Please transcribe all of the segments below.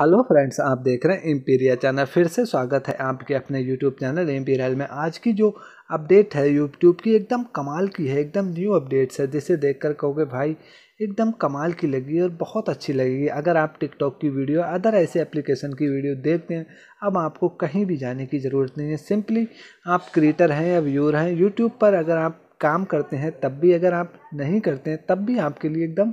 hello friends आप देख रहे हैं इम्पीरिया चैनल फिर से स्वागत है आपके अपने यूट्यूब चैनल इम्पीरियल में आज की जो अपडेट है यूट्यूब की एकदम कमाल की है एकदम न्यू अपडेट्स है जिसे देखकर कहोगे भाई एकदम कमाल की लगी और बहुत अच्छी लगेगी अगर आप टिकटॉक की वीडियो अदर ऐसे एप्लीकेशन की वीडियो देखते हैं अब आपको कहीं भी जाने की ज़रूरत नहीं है सिंपली आप क्रिएटर हैं या व्यूअर हैं यूट्यूब पर अगर आप काम करते हैं तब भी अगर आप नहीं करते हैं तब भी आपके लिए एकदम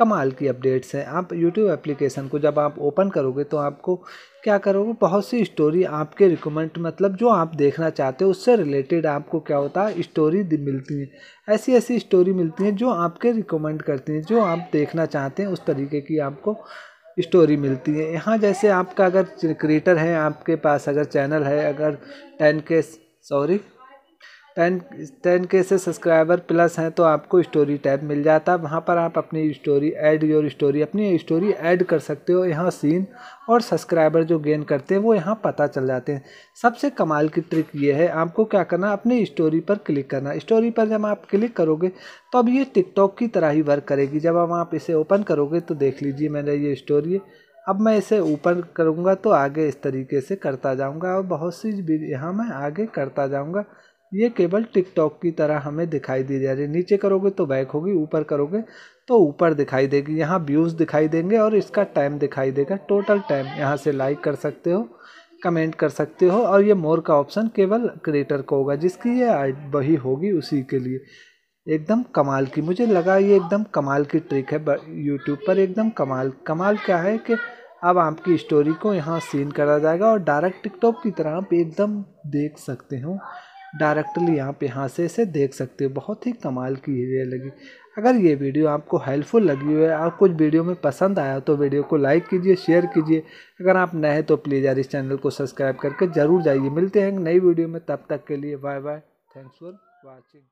कमाल की अपडेट्स हैं आप यूट्यूब एप्लीकेशन को जब आप ओपन करोगे तो आपको क्या करोगे बहुत सी स्टोरी आपके रिकमेंड मतलब जो आप देखना चाहते हो उससे रिलेटेड आपको क्या होता है स्टोरी मिलती है ऐसी ऐसी स्टोरी मिलती हैं जो आपके रिकमेंड करती हैं जो आप देखना चाहते हैं उस तरीके की आपको स्टोरी मिलती है यहाँ जैसे आपका अगर क्रिएटर है आपके पास अगर चैनल है अगर टेन के सॉरी टेन टेन के से सब्सक्राइबर प्लस हैं तो आपको स्टोरी टैब मिल जाता है वहाँ पर आप अपनी स्टोरी ऐड योर स्टोरी अपनी स्टोरी ऐड कर सकते हो यहाँ सीन और सब्सक्राइबर जो गेन करते हैं वो यहाँ पता चल जाते हैं सबसे कमाल की ट्रिक ये है आपको क्या करना अपनी स्टोरी पर क्लिक करना स्टोरी पर जब आप क्लिक करोगे तो अब ये टिकटॉक की तरह ही वर्क करेगी जब हम आप इसे ओपन करोगे तो देख लीजिए मैंने ये स्टोरी अब मैं इसे ऊपर करूँगा तो आगे इस तरीके से करता जाऊँगा और बहुत सी यहाँ मैं आगे करता जाऊँगा ये केवल टिकटॉक की तरह हमें दिखाई दी जा रही है नीचे करोगे तो बैक होगी ऊपर करोगे तो ऊपर दिखाई देगी यहाँ व्यूज़ दिखाई देंगे और इसका टाइम दिखाई देगा टोटल टाइम यहाँ से लाइक कर सकते हो कमेंट कर सकते हो और ये मोर का ऑप्शन केवल क्रिएटर को होगा जिसकी ये वही होगी उसी के लिए एकदम कमाल की मुझे लगा ये एकदम कमाल की ट्रिक है यूट्यूब पर एकदम कमाल कमाल क्या है कि अब आपकी स्टोरी को यहाँ सीन करा जाएगा और डायरेक्ट टिकटॉक की तरह आप एकदम देख सकते हो डायरेक्टली यहाँ पे यहाँ से इसे देख सकते हो बहुत ही कमाल की ये लगी अगर ये वीडियो आपको हेल्पफुल लगी हुई है और कुछ वीडियो में पसंद आया तो वीडियो को लाइक कीजिए शेयर कीजिए अगर आप नए हैं तो प्लीज़ यार इस चैनल को सब्सक्राइब करके ज़रूर जाइए मिलते हैं नई वीडियो में तब तक के लिए bye bye thanks for watching